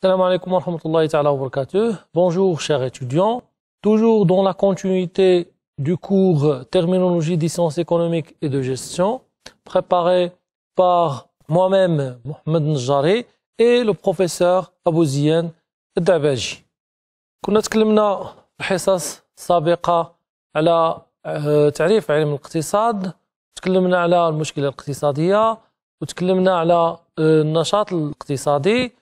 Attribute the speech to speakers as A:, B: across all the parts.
A: Salam alaikum wa rahmatullahi ta'ala wa barakatuh. Bonjour chers étudiants. Toujours dans la continuité du cours Terminologie des sciences économiques et de gestion, préparé par moi-même, Mohamed Njari, et le professeur Abou Ziyan Dabaji. كنا تكلمنا الحصص السابقة على تعريف علم الاقتصاد تكلمنا على المشكلة الاقتصادية وتكلمنا على النشاط الاقتصادي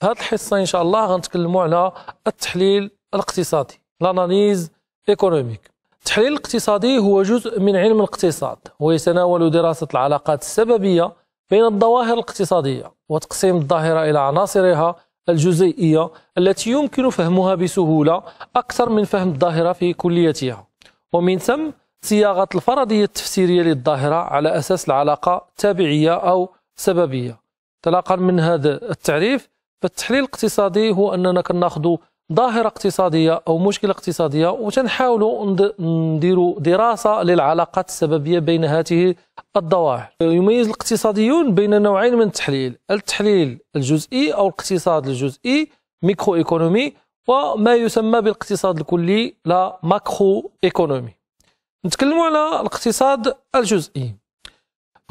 A: في هذه الحصه ان شاء الله غنتكلموا على التحليل الاقتصادي لاناليز ايكونوميك التحليل الاقتصادي هو جزء من علم الاقتصاد ويتناول دراسه العلاقات السببيه بين الظواهر الاقتصاديه وتقسيم الظاهره الى عناصرها الجزيئيه التي يمكن فهمها بسهوله اكثر من فهم الظاهره في كليتها ومن ثم صياغه الفرضيه التفسيريه للظاهره على اساس العلاقه التابعيه او سببيه انطلاقا من هذا التعريف فالتحليل الاقتصادي هو اننا كناخذوا ظاهره اقتصاديه او مشكله اقتصاديه وتنحاولوا نديروا دراسه للعلاقات السببيه بين هذه الظواهر يميز الاقتصاديون بين نوعين من التحليل التحليل الجزئي او الاقتصاد الجزئي ميكرو ايكونومي وما يسمى بالاقتصاد الكلي لا ماكرو ايكونومي نتكلموا على الاقتصاد الجزئي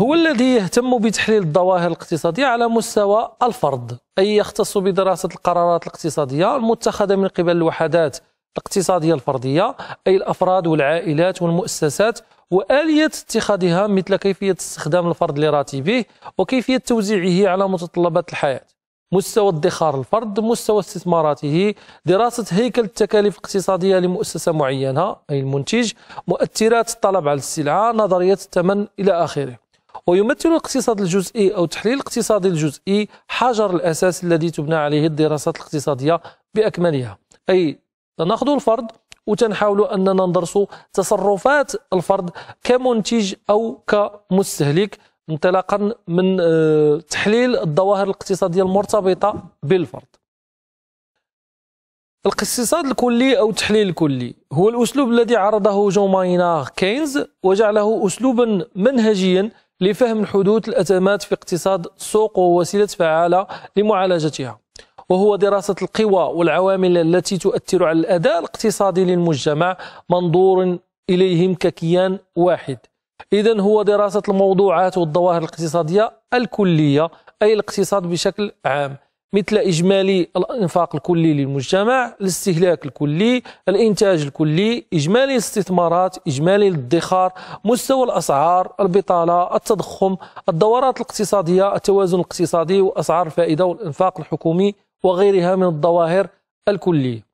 A: هو الذي يهتم بتحليل الظواهر الاقتصادية على مستوى الفرد أي يختص بدراسة القرارات الاقتصادية المتخذة من قبل الوحدات الاقتصادية الفردية أي الأفراد والعائلات والمؤسسات وآلية اتخاذها مثل كيفية استخدام الفرد لراتبه وكيفية توزيعه على متطلبات الحياة مستوى ادخار الفرد مستوى استثماراته دراسة هيكل التكاليف الاقتصادية لمؤسسة معينة أي المنتج مؤثرات الطلب على السلعة نظرية الثمن إلى آخره ويمثل الاقتصاد الجزئي أو التحليل الاقتصادي الجزئي حجر الأساس الذي تبنى عليه الدراسات الاقتصادية بأكملها أي ناخذ الفرد وتنحاول أننا ندرس تصرفات الفرد كمنتج أو كمستهلك انطلاقا من آه، تحليل الظواهر الاقتصادية المرتبطة بالفرد الاقتصاد الكلي أو التحليل الكلي هو الأسلوب الذي عرضه جون ماينار كينز وجعله أسلوبا منهجيا لفهم حدوث الأزمات في اقتصاد السوق ووسيلة فعالة لمعالجتها وهو دراسة القوى والعوامل التي تؤثر على الأداء الاقتصادي للمجتمع منظور إليهم ككيان واحد إذا هو دراسة الموضوعات والظواهر الاقتصادية الكلية أي الاقتصاد بشكل عام مثل إجمالي الإنفاق الكلي للمجتمع الاستهلاك الكلي الإنتاج الكلي إجمالي الاستثمارات إجمالي الادخار مستوى الأسعار البطالة التضخم الدورات الاقتصادية التوازن الاقتصادي وأسعار الفائدة والإنفاق الحكومي وغيرها من الظواهر الكلية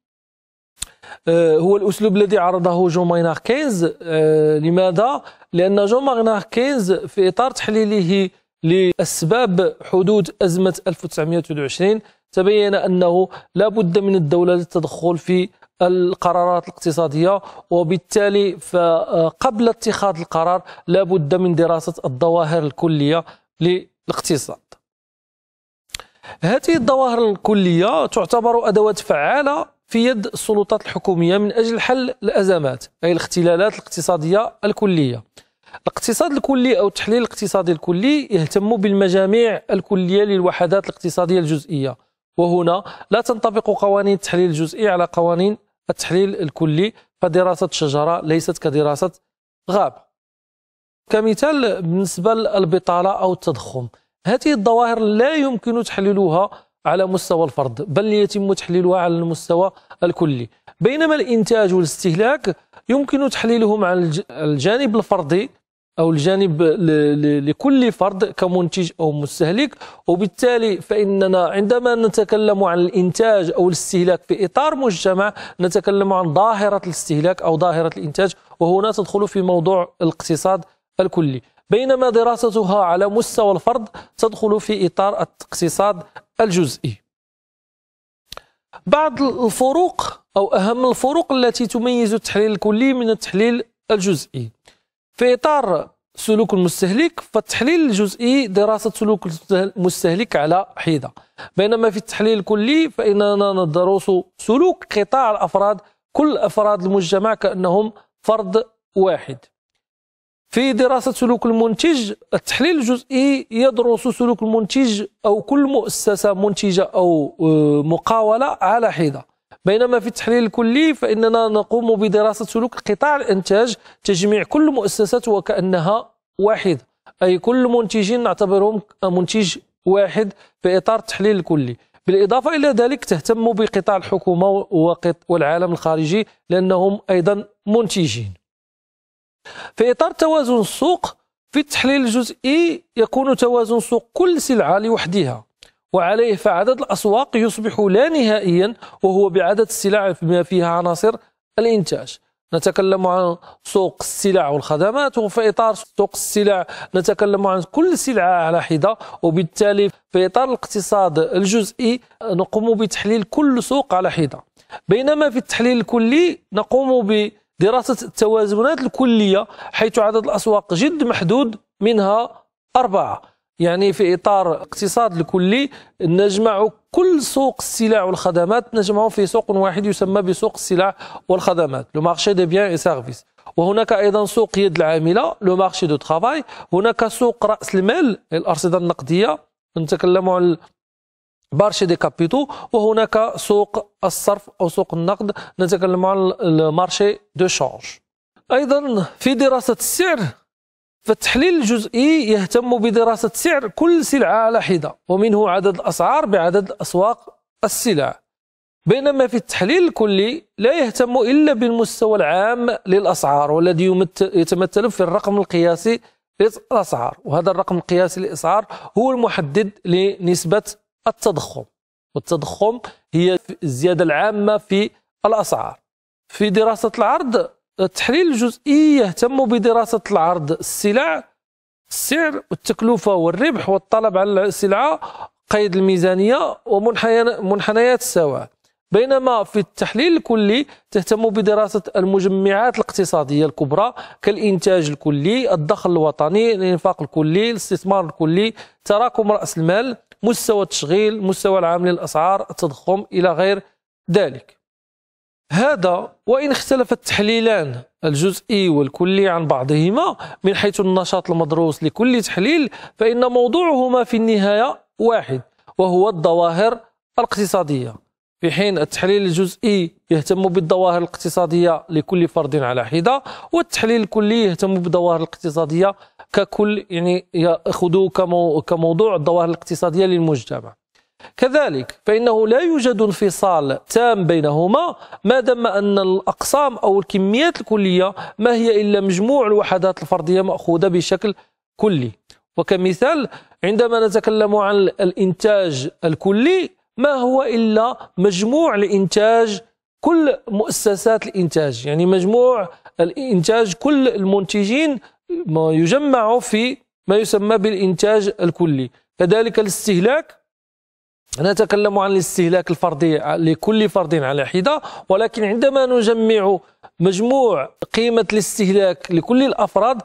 A: آه، هو الأسلوب الذي عرضه جون ماينار كينز آه، لماذا؟ لأن جون ماينار كينز في إطار تحليله لأسباب حدوث أزمة 1920 تبين أنه لا بد من الدولة للتدخل في القرارات الاقتصادية وبالتالي فقبل اتخاذ القرار لا بد من دراسة الظواهر الكلية للاقتصاد هذه الظواهر الكلية تعتبر أدوات فعالة في يد السلطات الحكومية من أجل حل الأزمات أي الاختلالات الاقتصادية الكلية الاقتصاد الكلي او التحليل الاقتصادي الكلي يهتم بالمجاميع الكليه للوحدات الاقتصاديه الجزئيه وهنا لا تنطبق قوانين التحليل الجزئي على قوانين التحليل الكلي فدراسه الشجره ليست كدراسه غاب كمثال بالنسبه للبطاله او التضخم هذه الظواهر لا يمكن تحليلها على مستوى الفرد بل يتم تحليلها على المستوى الكلي بينما الانتاج والاستهلاك يمكن تحليلهم على الجانب الفردي أو الجانب لكل فرد كمنتج أو مستهلك وبالتالي فإننا عندما نتكلم عن الإنتاج أو الاستهلاك في إطار مجتمع نتكلم عن ظاهرة الاستهلاك أو ظاهرة الإنتاج وهنا تدخل في موضوع الاقتصاد الكلي بينما دراستها على مستوى الفرد تدخل في إطار الاقتصاد الجزئي بعض الفروق أو أهم الفروق التي تميز التحليل الكلي من التحليل الجزئي في إطار سلوك المستهلك فالتحليل الجزئي دراسة سلوك المستهلك على حيدة بينما في التحليل الكلي فإننا ندرس سلوك قطاع الأفراد كل أفراد المجتمع كأنهم فرد واحد في دراسة سلوك المنتج التحليل الجزئي يدرس سلوك المنتج أو كل مؤسسة منتجة أو آه، مقاولة على حيدة بينما في التحليل الكلي فإننا نقوم بدراسة سلوك قطاع الإنتاج تجميع كل مؤسسات وكأنها واحدة أي كل منتجين نعتبرهم منتج واحد في إطار التحليل الكلي بالإضافة إلى ذلك تهتم بقطاع الحكومة والعالم الخارجي لأنهم أيضا منتجين في إطار توازن السوق في التحليل الجزئي يكون توازن سوق كل سلعة لوحدها وعليه فعدد الأسواق يصبح لا نهائيا وهو بعدد السلع بما فيها عناصر الإنتاج نتكلم عن سوق السلع والخدمات وفي إطار سوق السلع نتكلم عن كل سلعة على حدة وبالتالي في إطار الاقتصاد الجزئي نقوم بتحليل كل سوق على حدة بينما في التحليل الكلي نقوم بدراسة التوازنات الكلية حيث عدد الأسواق جد محدود منها أربعة يعني في اطار اقتصاد الكلي نجمع كل سوق السلع والخدمات نجمعه في سوق واحد يسمى بسوق السلع والخدمات لو مارشي دي بيان اي سيرفيس وهناك ايضا سوق يد العامله لو مارشي دو ترافاي هناك سوق راس المال الارصده النقديه نتكلم عن مارشي دي كابيتو وهناك سوق الصرف او سوق النقد نتكلم عن المارشي دو شونج ايضا في دراسه السعر فالتحليل الجزئي يهتم بدراسة سعر كل سلعة على حدة ومنه عدد الأسعار بعدد أسواق السلع بينما في التحليل الكلي لا يهتم إلا بالمستوى العام للأسعار والذي يتمثل في الرقم القياسي للأسعار وهذا الرقم القياسي للأسعار هو المحدد لنسبة التضخم والتضخم هي الزيادة العامة في الأسعار في دراسة العرض التحليل الجزئي يهتم بدراسة العرض السلع السعر والتكلفة والربح والطلب على السلعة قيد الميزانية ومنحنيات السواء بينما في التحليل الكلي تهتم بدراسة المجمعات الاقتصادية الكبرى كالإنتاج الكلي الدخل الوطني الإنفاق الكلي الاستثمار الكلي تراكم رأس المال مستوى التشغيل مستوى العام للأسعار التضخم إلى غير ذلك هذا وإن اختلف التحليلان الجزئي والكلي عن بعضهما من حيث النشاط المدروس لكل تحليل فإن موضوعهما في النهاية واحد وهو الظواهر الاقتصادية في حين التحليل الجزئي يهتم بالظواهر الاقتصادية لكل فرد على حدة والتحليل الكلي يهتم بالظواهر الاقتصادية ككل يعني ياخذوه كموضوع الظواهر الاقتصادية للمجتمع كذلك فإنه لا يوجد انفصال تام بينهما ما دام أن الأقسام أو الكميات الكلية ما هي إلا مجموع الوحدات الفردية مأخوذة بشكل كلي وكمثال عندما نتكلم عن الإنتاج الكلي ما هو إلا مجموع الإنتاج كل مؤسسات الإنتاج يعني مجموع الإنتاج كل المنتجين ما يجمع في ما يسمى بالإنتاج الكلي كذلك الاستهلاك نتكلم عن الاستهلاك الفردي لكل فرد على حدة ولكن عندما نجمع مجموع قيمة الاستهلاك لكل الأفراد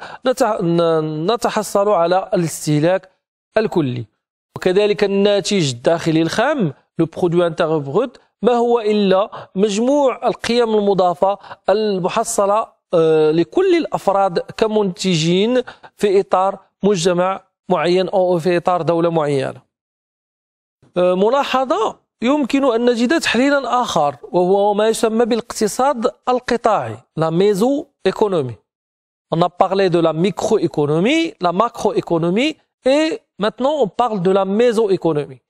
A: نتحصل على الاستهلاك الكلي وكذلك الناتج الداخلي الخام لو برودوي انتيغ ما هو إلا مجموع القيم المضافة المحصلة آه، لكل الأفراد كمنتجين في إطار مجتمع معين أو في إطار دولة معينة ملاحظة يمكن أن نجد تحليلا آخر وهو ما يسمى بالاقتصاد القطاعي لا ميزو ايكونومي On a parlé de la microéconomie, la macroéconomie et maintenant on parle de la mésoéconomie.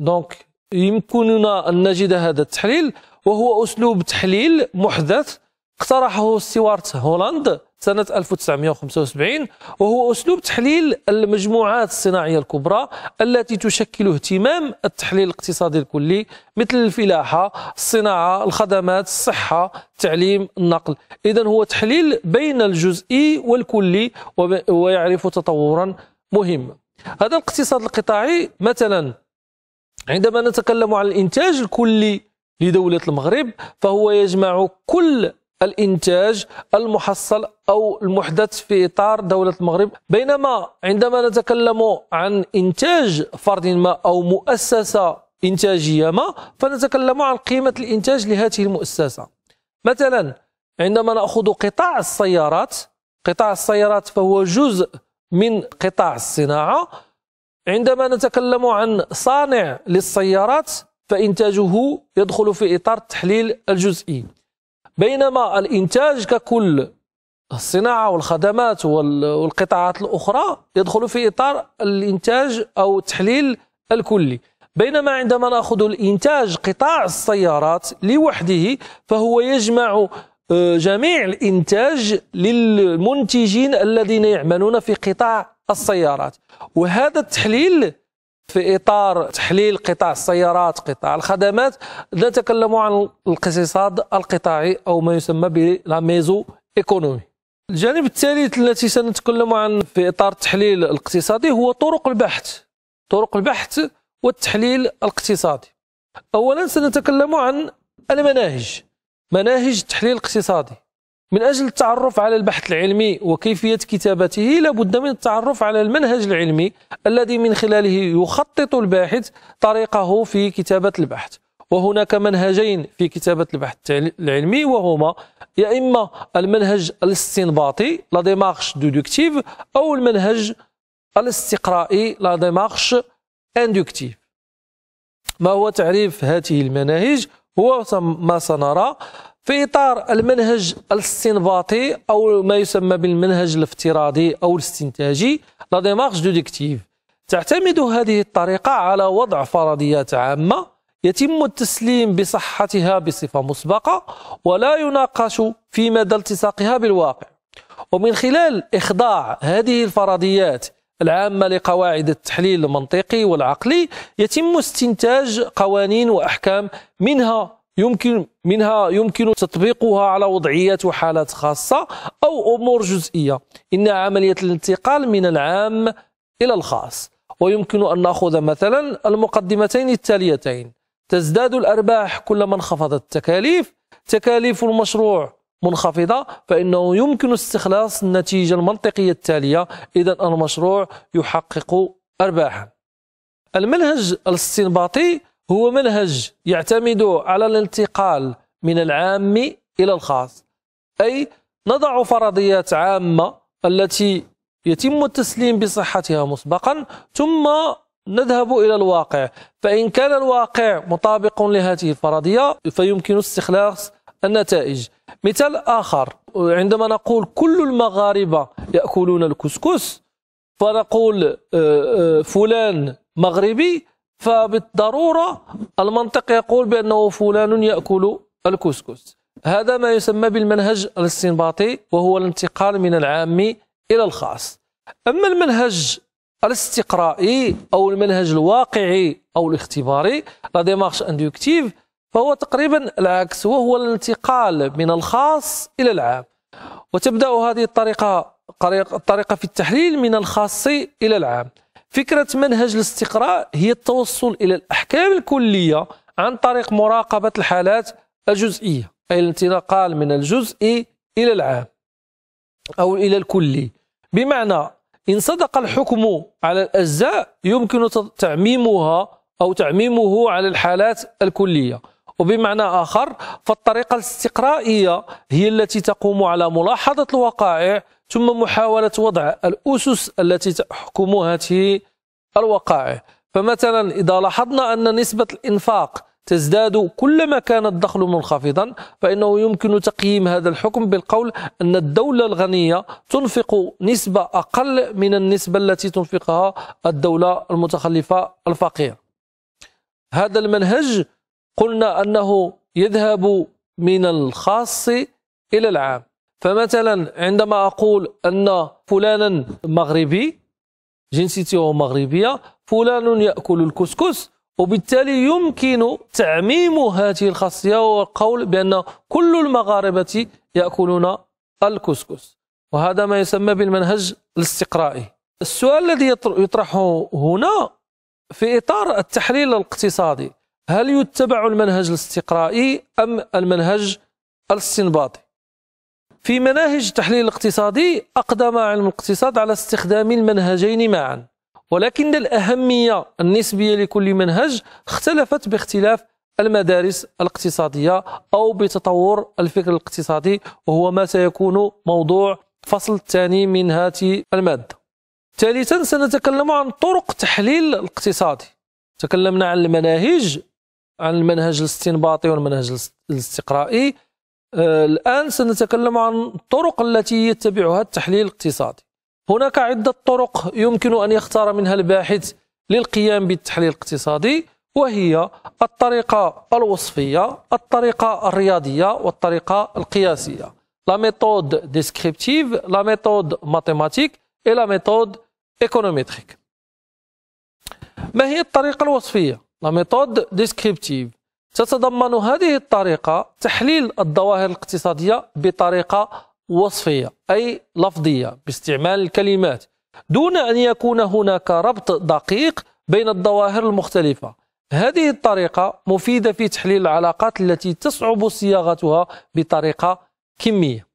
A: Donc يمكننا أن نجد هذا التحليل وهو أسلوب تحليل محدث اقترحه ستيوارت هولاند سنة 1975 وهو أسلوب تحليل المجموعات الصناعية الكبرى التي تشكل اهتمام التحليل الاقتصادي الكلي مثل الفلاحة، الصناعة، الخدمات، الصحة، التعليم، النقل إذا هو تحليل بين الجزئي والكلي ويعرف تطورا مهما هذا الاقتصاد القطاعي مثلا عندما نتكلم عن الإنتاج الكلي لدولة المغرب فهو يجمع كل الإنتاج المحصل أو المحدث في إطار دولة المغرب بينما عندما نتكلم عن إنتاج فرد ما أو مؤسسة إنتاجية ما فنتكلم عن قيمة الإنتاج لهذه المؤسسة مثلا عندما نأخذ قطاع السيارات قطاع السيارات فهو جزء من قطاع الصناعة عندما نتكلم عن صانع للسيارات فإنتاجه يدخل في إطار التحليل الجزئي بينما الإنتاج ككل الصناعة والخدمات والقطاعات الأخرى يدخل في إطار الإنتاج أو التحليل الكلي بينما عندما نأخذ الإنتاج قطاع السيارات لوحده فهو يجمع آه، جميع الإنتاج للمنتجين الذين يعملون في قطاع السيارات وهذا التحليل في إطار تحليل قطاع السيارات قطاع الخدمات نتكلم عن الاقتصاد القطاعي أو ما يسمى بلا ميزو ايكونومي الجانب الثالث التي سنتكلم عن في إطار التحليل الاقتصادي هو طرق البحث طرق البحث والتحليل الاقتصادي أولا سنتكلم عن المناهج مناهج التحليل الاقتصادي من أجل التعرف على البحث العلمي وكيفية كتابته لابد من التعرف على المنهج العلمي الذي من خلاله يخطط الباحث طريقه في كتابة البحث وهناك منهجين في كتابة البحث العلمي وهما يا إما المنهج الاستنباطي لا ديمارش دودكتيف أو المنهج الاستقرائي لا ديمارش اندكتيف ما هو تعريف هذه المناهج هو ما سنرى في إطار المنهج الاستنباطي أو ما يسمى بالمنهج الافتراضي أو الاستنتاجي لا ديمارش دو ديكتيف تعتمد هذه الطريقة على وضع فرضيات عامة يتم التسليم بصحتها بصفة مسبقة ولا يناقش في مدى التصاقها بالواقع ومن خلال إخضاع هذه الفرضيات العامة لقواعد التحليل المنطقي والعقلي يتم استنتاج قوانين وأحكام منها يمكن منها يمكن تطبيقها على وضعيات وحالات خاصة أو أمور جزئية إن عملية الانتقال من العام إلى الخاص ويمكن أن نأخذ مثلا المقدمتين التاليتين تزداد الأرباح كلما انخفضت التكاليف تكاليف المشروع منخفضة فإنه يمكن استخلاص النتيجة المنطقية التالية إذا المشروع يحقق أرباحا المنهج الاستنباطي هو منهج يعتمد على الانتقال من العام إلى الخاص أي نضع فرضيات عامة التي يتم التسليم بصحتها مسبقا ثم نذهب إلى الواقع فإن كان الواقع مطابق لهذه الفرضية فيمكن استخلاص النتائج مثال آخر عندما نقول كل المغاربة يأكلون الكسكس فنقول آه، آه، فلان مغربي فبالضرورة المنطق يقول بأنه فلان يأكل الكسكس هذا ما يسمى بالمنهج الاستنباطي وهو الانتقال من العام إلى الخاص أما المنهج الاستقرائي أو المنهج الواقعي أو الاختباري لا ديمارش انديوكتيف فهو تقريبا العكس وهو الانتقال من الخاص إلى العام وتبدأ هذه الطريقة الطريقة في التحليل من الخاص إلى العام فكرة منهج الاستقراء هي التوصل إلى الأحكام الكلية عن طريق مراقبة الحالات الجزئية أي الانتقال من الجزء إلى العام أو إلى الكلي بمعنى إن صدق الحكم على الأجزاء يمكن تعميمها أو تعميمه على الحالات الكلية وبمعنى آخر فالطريقة الاستقرائية هي التي تقوم على ملاحظة الوقائع ثم محاولة وضع الأسس التي تحكم هذه الوقائع فمثلا إذا لاحظنا أن نسبة الإنفاق تزداد كلما كان الدخل منخفضا فإنه يمكن تقييم هذا الحكم بالقول أن الدولة الغنية تنفق نسبة أقل من النسبة التي تنفقها الدولة المتخلفة الفقيرة هذا المنهج قلنا أنه يذهب من الخاص إلى العام فمثلا عندما أقول أن فلانا مغربي جنسيته مغربية فلان يأكل الكسكس وبالتالي يمكن تعميم هذه الخاصية والقول بأن كل المغاربة يأكلون الكسكس وهذا ما يسمى بالمنهج الاستقرائي السؤال الذي يطرحه هنا في إطار التحليل الاقتصادي هل يتبع المنهج الاستقرائي أم المنهج الاستنباطي في مناهج التحليل الاقتصادي أقدم علم الاقتصاد على استخدام المنهجين معا ولكن الأهمية النسبية لكل منهج اختلفت باختلاف المدارس الاقتصادية أو بتطور الفكر الاقتصادي وهو ما سيكون موضوع الفصل الثاني من هذه المادة ثالثا سنتكلم عن طرق تحليل الاقتصادي تكلمنا عن المناهج عن المنهج الاستنباطي والمنهج الاستقرائي آه، الآن سنتكلم عن الطرق التي يتبعها التحليل الاقتصادي هناك عدة طرق يمكن أن يختار منها الباحث للقيام بالتحليل الاقتصادي وهي الطريقة الوصفية الطريقة الرياضية والطريقة القياسية لا ميثود ديسكريبتيف لا ميثود ماتيماتيك اي لا ميثود ايكونوميتريك ما هي الطريقة الوصفية لا ميثود ديسكريبتيف تتضمن هذه الطريقة تحليل الظواهر الاقتصادية بطريقة وصفية أي لفظية باستعمال الكلمات دون أن يكون هناك ربط دقيق بين الظواهر المختلفة هذه الطريقة مفيدة في تحليل العلاقات التي تصعب صياغتها بطريقة كمية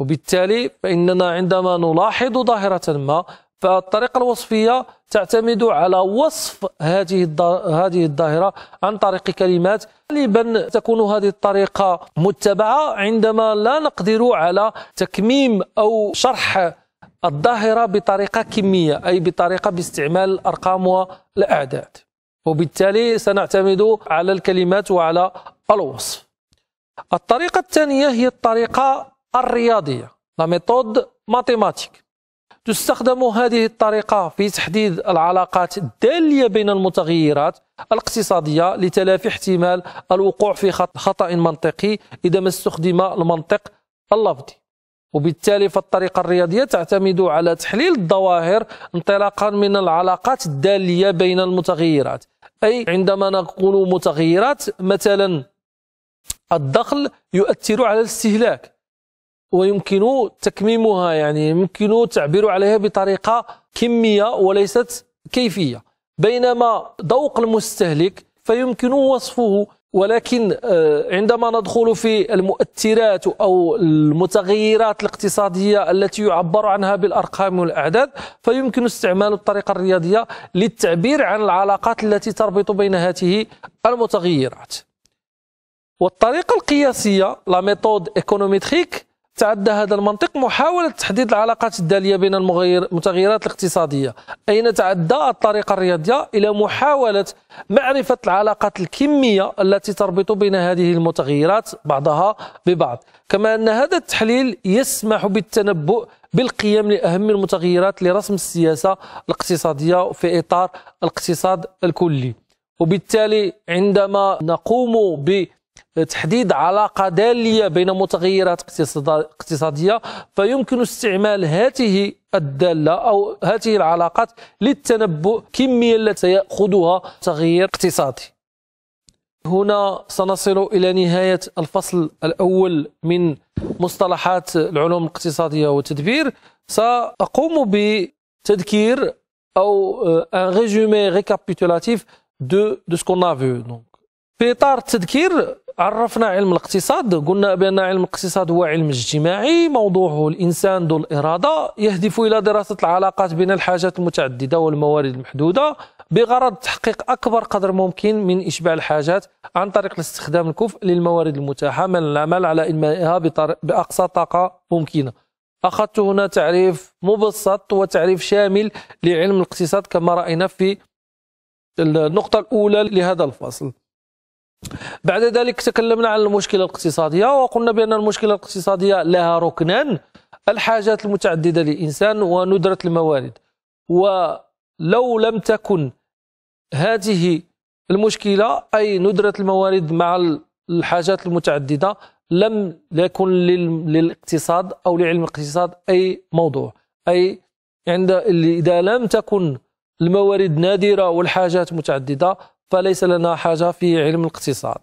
A: وبالتالي فإننا عندما نلاحظ ظاهرة ما فالطريقة الوصفية تعتمد على وصف هذه هذه الظاهرة عن طريق كلمات غالبا تكون هذه الطريقة متبعة عندما لا نقدر على تكميم أو شرح الظاهرة بطريقة كمية أي بطريقة باستعمال الأرقام والأعداد وبالتالي سنعتمد على الكلمات وعلى الوصف الطريقة الثانية هي الطريقة الرياضية لا ميثود ماتيماتيك تستخدم هذه الطريقة في تحديد العلاقات الدالية بين المتغيرات الاقتصادية لتلافي احتمال الوقوع في خطأ منطقي إذا ما استخدم المنطق اللفظي وبالتالي فالطريقة الرياضية تعتمد على تحليل الظواهر انطلاقا من العلاقات الدالية بين المتغيرات أي عندما نقول متغيرات مثلا الدخل يؤثر على الاستهلاك ويمكن تكميمها يعني يمكن التعبير عليها بطريقة كمية وليست كيفية بينما ذوق المستهلك فيمكن وصفه ولكن آه، عندما ندخل في المؤثرات او المتغيرات الاقتصاديه التي يعبر عنها بالارقام والاعداد فيمكن استعمال الطريقه الرياضيه للتعبير عن العلاقات التي تربط بين هذه المتغيرات والطريقه القياسيه لا ميثود ايكونوميتريك تعدى هذا المنطق محاولة تحديد العلاقات الدالية بين المغير المتغيرات الاقتصادية أين تعدى الطريقة الرياضية إلى محاولة معرفة العلاقات الكمية التي تربط بين هذه المتغيرات بعضها ببعض كما أن هذا التحليل يسمح بالتنبؤ بالقيم لأهم المتغيرات لرسم السياسة الاقتصادية في إطار الاقتصاد الكلي وبالتالي عندما نقوم ب تحديد علاقة دالية بين متغيرات اقتصادية فيمكن استعمال هذه الدالة أو هذه العلاقات للتنبؤ كمية التي يأخذها تغيير اقتصادي هنا سنصل إلى نهاية الفصل الأول من مصطلحات العلوم الاقتصادية والتدبير سأقوم بتذكير أو ان ريزومي ريكابيتولاتيف دو دو ce qu'on في إطار التذكير عرفنا علم الاقتصاد قلنا بأن علم الاقتصاد هو علم اجتماعي موضوعه الإنسان ذو الإرادة يهدف إلى دراسة العلاقات بين الحاجات المتعددة والموارد المحدودة بغرض تحقيق أكبر قدر ممكن من إشباع الحاجات عن طريق الاستخدام الكفء للموارد المتاحة من العمل على إنمائها بأقصى طاقة ممكنة أخذت هنا تعريف مبسط وتعريف شامل لعلم الاقتصاد كما رأينا في النقطة الأولى لهذا الفصل بعد ذلك تكلمنا عن المشكلة الاقتصادية وقلنا بأن المشكلة الاقتصادية لها ركنان الحاجات المتعددة للإنسان وندرة الموارد ولو لم تكن هذه المشكلة أي ندرة الموارد مع الحاجات المتعددة لم يكن للاقتصاد أو لعلم الاقتصاد أي موضوع أي عند إذا لم تكن الموارد نادرة والحاجات متعددة فليس لنا حاجة في علم الاقتصاد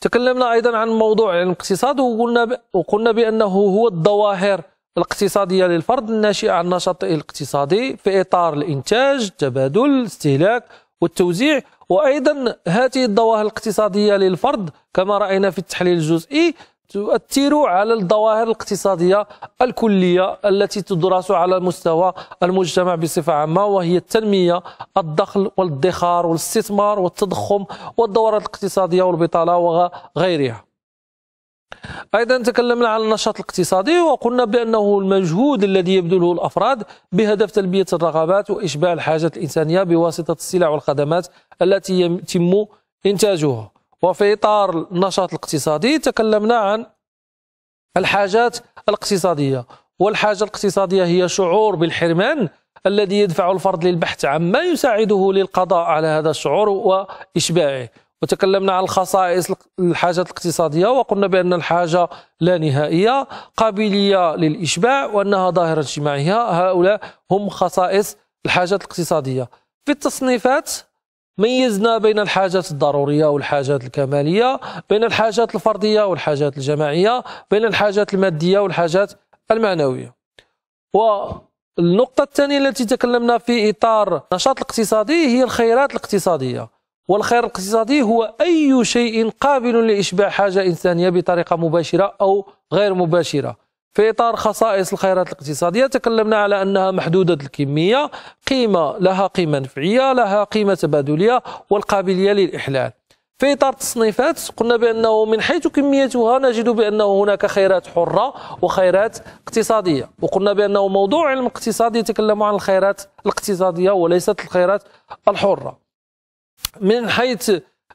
A: تكلمنا أيضا عن موضوع علم الاقتصاد وقلنا, وقلنا بأنه هو الظواهر الاقتصادية للفرد الناشئة عن النشاط الاقتصادي في إطار الإنتاج التبادل الاستهلاك والتوزيع وأيضا هذه الظواهر الاقتصادية للفرد كما رأينا في التحليل الجزئي تؤثر على الظواهر الاقتصادية الكلية التي تدرس على مستوى المجتمع بصفة عامة وهي التنمية الدخل والادخار والاستثمار والتضخم والدورات الاقتصادية والبطالة وغيرها أيضا تكلمنا عن النشاط الاقتصادي وقلنا بأنه المجهود الذي يبذله الأفراد بهدف تلبية الرغبات وإشباع الحاجات الإنسانية بواسطة السلع والخدمات التي يتم إنتاجها وفي إطار النشاط الاقتصادي تكلمنا عن الحاجات الاقتصادية والحاجة الاقتصادية هي شعور بالحرمان الذي يدفع الفرد للبحث عما يساعده للقضاء على هذا الشعور وإشباعه وتكلمنا عن الخصائص الحاجات الاقتصادية وقلنا بأن الحاجة لا نهائية قابلية للإشباع وأنها ظاهرة اجتماعية هؤلاء هم خصائص الحاجات الاقتصادية في التصنيفات ميزنا بين الحاجات الضرورية والحاجات الكمالية بين الحاجات الفردية والحاجات الجماعية بين الحاجات المادية والحاجات المعنوية والنقطة الثانية التي تكلمنا في إطار النشاط الاقتصادي هي الخيرات الاقتصادية والخير الاقتصادي هو أي شيء قابل لإشباع حاجة إنسانية بطريقة مباشرة أو غير مباشرة في إطار خصائص الخيرات الاقتصادية تكلمنا على أنها محدودة الكمية قيمة لها قيمة نفعية لها قيمة تبادلية والقابلية للإحلال في إطار التصنيفات قلنا بأنه من حيث كميتها نجد بأنه هناك خيرات حرة وخيرات اقتصادية وقلنا بأنه موضوع علم الاقتصاد يتكلم عن الخيرات الاقتصادية وليست الخيرات الحرة من حيث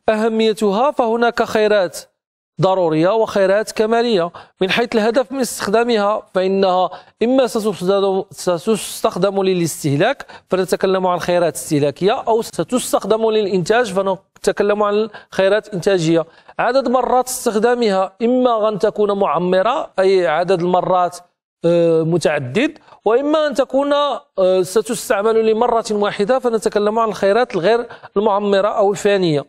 A: أهميتها فهناك خيرات ضرورية وخيرات كمالية من حيث الهدف من استخدامها فإنها إما ستستخدم للاستهلاك فنتكلم عن خيرات استهلاكية أو ستستخدم للإنتاج فنتكلم عن خيرات إنتاجية عدد مرات استخدامها إما أن تكون معمرة أي عدد المرات آه، متعدد واما ان تكون آه، ستستعمل لمره واحده فنتكلم عن الخيرات الغير المعمره او الفانيه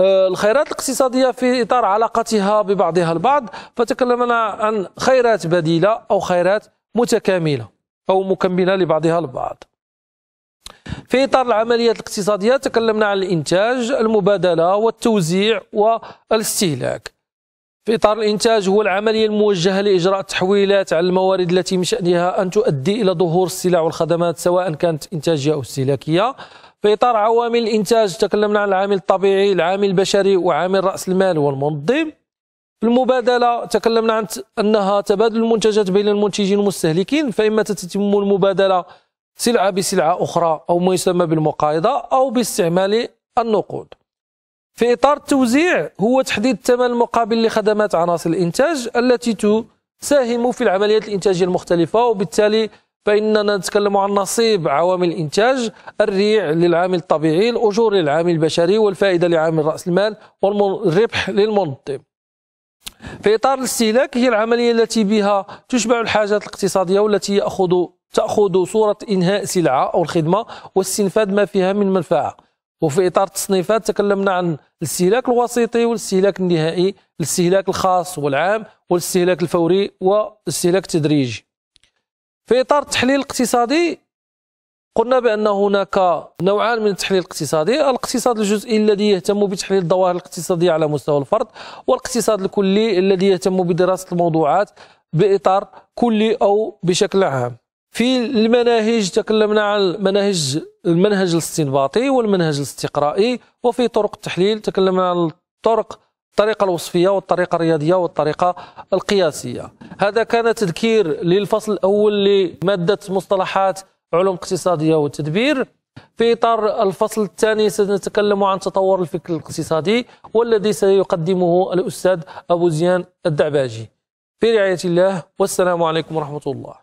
A: آه، الخيرات الاقتصادية في إطار علاقتها ببعضها البعض فتكلمنا عن خيرات بديلة أو خيرات متكاملة أو مكملة لبعضها البعض في إطار العمليات الاقتصادية تكلمنا عن الإنتاج المبادلة والتوزيع والاستهلاك في إطار الإنتاج هو العملية الموجهة لإجراء التحويلات على الموارد التي من شأنها أن تؤدي إلى ظهور السلع والخدمات سواء كانت إنتاجية أو استهلاكية في إطار عوامل الإنتاج تكلمنا عن العامل الطبيعي العامل البشري وعامل رأس المال والمنظم في المبادلة تكلمنا عن أنها تبادل المنتجات بين المنتجين والمستهلكين فإما تتم المبادلة سلعة بسلعة أخرى أو ما يسمى بالمقايضة أو باستعمال النقود في إطار التوزيع هو تحديد الثمن المقابل لخدمات عناصر الإنتاج التي تساهم في العمليات الإنتاجية المختلفة وبالتالي فإننا نتكلم عن نصيب عوامل الإنتاج الريع للعامل الطبيعي الأجور للعامل البشري والفائدة لعامل رأس المال والربح للمنظم في إطار الاستهلاك هي العملية التي بها تشبع الحاجات الاقتصادية والتي يأخذ تأخذ صورة إنهاء سلعة أو الخدمة واستنفاد ما فيها من منفعة وفي إطار التصنيفات تكلمنا عن الاستهلاك الوسيطي والاستهلاك النهائي الاستهلاك الخاص والعام والاستهلاك الفوري والاستهلاك التدريجي في إطار التحليل الاقتصادي قلنا بأن هناك نوعان من التحليل الاقتصادي الاقتصاد الجزئي الذي يهتم بتحليل الظواهر الاقتصادية على مستوى الفرد والاقتصاد الكلي الذي يهتم بدراسة الموضوعات بإطار كلي أو بشكل عام في المناهج تكلمنا عن المناهج المنهج الاستنباطي والمنهج الاستقرائي وفي طرق التحليل تكلمنا عن الطرق الطريقة الوصفية والطريقة الرياضية والطريقة القياسية هذا كان تذكير للفصل الأول لمادة مصطلحات علوم اقتصادية والتدبير في إطار الفصل الثاني سنتكلم عن تطور الفكر الاقتصادي والذي سيقدمه الأستاذ أبو زيان الدعباجي في رعاية الله والسلام عليكم ورحمة الله